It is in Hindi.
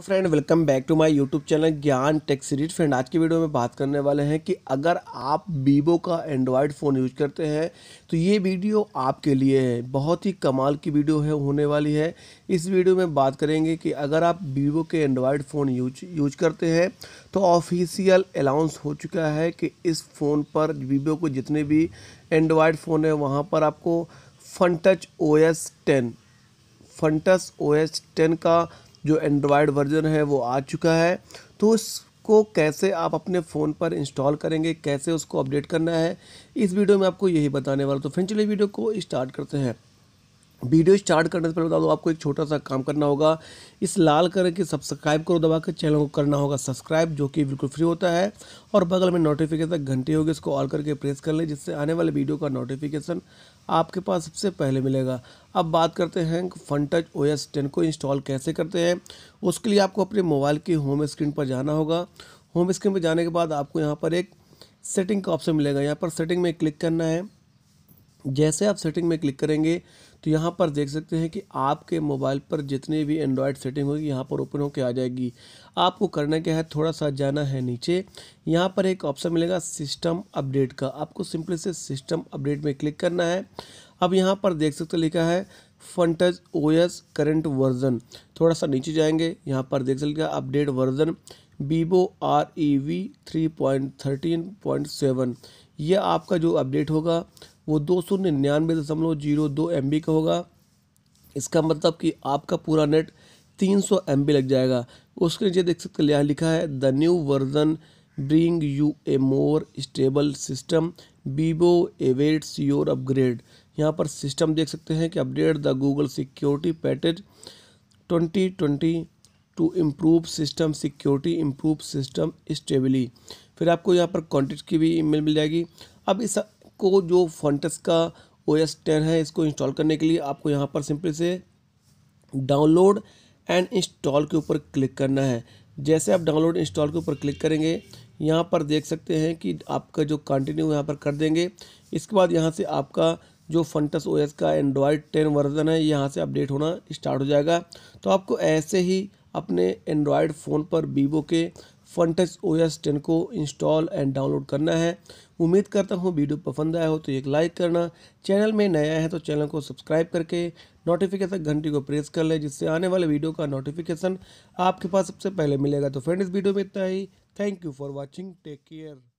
तो friend welcome back to my YouTube channel Gyan tech series friend आज की वीडियो में बात करने वाले हैं कि अगर आप वीवो का एंड्रॉयड फ़ोन यूज करते हैं तो ये वीडियो आपके लिए है बहुत ही कमाल की वीडियो है होने वाली है इस वीडियो में बात करेंगे कि अगर आप वीवो के एंड्रॉयड फ़ोन यूज यूज करते हैं तो ऑफिशियल अलाउंस हो चुका है कि इस फ़ोन पर वीवो को जितने भी एंड्रॉयड फ़ोन है वहाँ पर आपको Funtouch O S ten Funtouch O S ten का जो एंड्रॉयड वर्जन है वो आ चुका है तो उसको कैसे आप अपने फ़ोन पर इंस्टॉल करेंगे कैसे उसको अपडेट करना है इस वीडियो में आपको यही बताने वाला तो फिर चलिए वीडियो को स्टार्ट करते हैं वीडियो स्टार्ट करने से पहले बता दो आपको एक छोटा सा काम करना होगा इस लाल कलर के सब्सक्राइब करो दबा कर चैनल को करना होगा सब्सक्राइब जो कि बिल्कुल फ्री होता है और बगल में नोटिफिकेशन घंटी होगी इसको ऑल करके प्रेस कर लें जिससे आने वाले वीडियो का नोटिफिकेशन आपके पास सबसे पहले मिलेगा अब बात करते हैं Funtouch O S ten को इंस्टॉल कैसे करते हैं उसके लिए आपको अपने मोबाइल की होम स्क्रीन पर जाना होगा होम स्क्रीन पर जाने के बाद आपको यहाँ पर एक सेटिंग का ऑप्शन मिलेगा यहाँ पर सेटिंग में क्लिक करना है जैसे आप सेटिंग में क्लिक करेंगे तो यहाँ पर देख सकते हैं कि आपके मोबाइल पर जितनी भी एंड्रॉयड सेटिंग होगी यहाँ पर ओपन होकर आ जाएगी आपको करना क्या है थोड़ा सा जाना है नीचे यहाँ पर एक ऑप्शन मिलेगा सिस्टम अपडेट का आपको सिंपली से सिस्टम अपडेट में क्लिक करना है अब यहाँ पर देख सकते लिखा है Funtouch O S current version थोड़ा सा नीचे जाएंगे यहाँ पर देख सकते update version Vivo R E V three point thirteen point seven यह आपका जो अपडेट होगा वो दो सौ निन्यानवे दशमलव जीरो दो एम का होगा इसका मतलब कि आपका पूरा नेट तीन सौ एम लग जाएगा उसके नीचे देख सकते हैं लिखा है the new version bring you a more stable system Vivo awaits your upgrade यहाँ पर सिस्टम देख सकते हैं कि update the Google security twenty 2020 to improve system security improve system stably फिर आपको यहाँ पर कॉन्टेक्ट की भी ईमेल मिल जाएगी अब इस आपको जो फॉन्टस का ओ एस टेन है इसको इंस्टॉल करने के लिए आपको यहाँ पर सिंपल से डाउनलोड एंड इंस्टॉल के ऊपर क्लिक करना है जैसे आप डाउनलोड इंस्टॉल के ऊपर क्लिक करेंगे यहाँ पर देख सकते हैं कि आपका जो कंटिन्यू यहाँ पर कर देंगे इसके बाद यहाँ से आपका जो फंटस एस का एंड्रॉयड टेन वर्जन है यहाँ से अपडेट होना स्टार्ट हो जाएगा तो आपको ऐसे ही अपने एंड्रॉयड फ़ोन पर वीवो के फंटस एस टेन को इंस्टॉल एंड डाउनलोड करना है उम्मीद करता हूँ वीडियो पसंद आया हो तो एक लाइक करना चैनल में नया है तो चैनल को सब्सक्राइब करके नोटिफिकेशन घंटी को प्रेस कर लें जिससे आने वाले वीडियो का नोटिफिकेशन आपके पास सबसे पहले मिलेगा तो फ्रेंड इस वीडियो में इतना ही thank you for watching take care